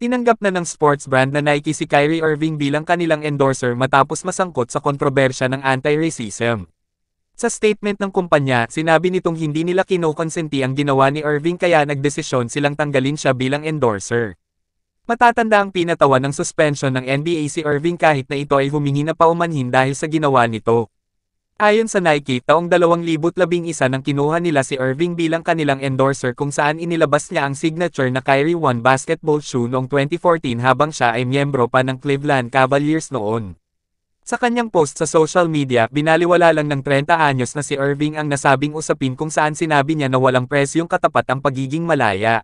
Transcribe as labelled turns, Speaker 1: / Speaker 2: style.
Speaker 1: Tinanggap na ng sports brand na Nike si Kyrie Irving bilang kanilang endorser matapos masangkot sa kontrobersya ng anti-racism. Sa statement ng kumpanya, sinabi nitong hindi nila kinokonsenti ang ginawa ni Irving kaya nagdesisyon silang tanggalin siya bilang endorser. Matatanda ang pinatawan ng suspension ng NBA si Irving kahit na ito ay humingi na paumanhin dahil sa ginawa nito. Ayon sa Nike, taong 2011 nang kinuha nila si Irving bilang kanilang endorser kung saan inilabas niya ang signature na Kyrie 1 basketball shoe noong 2014 habang siya ay miyembro pa ng Cleveland Cavaliers noon. Sa kanyang post sa social media, binaliwala lang ng 30 anyos na si Irving ang nasabing usapin kung saan sinabi niya na walang presyong katapat ang pagiging malaya.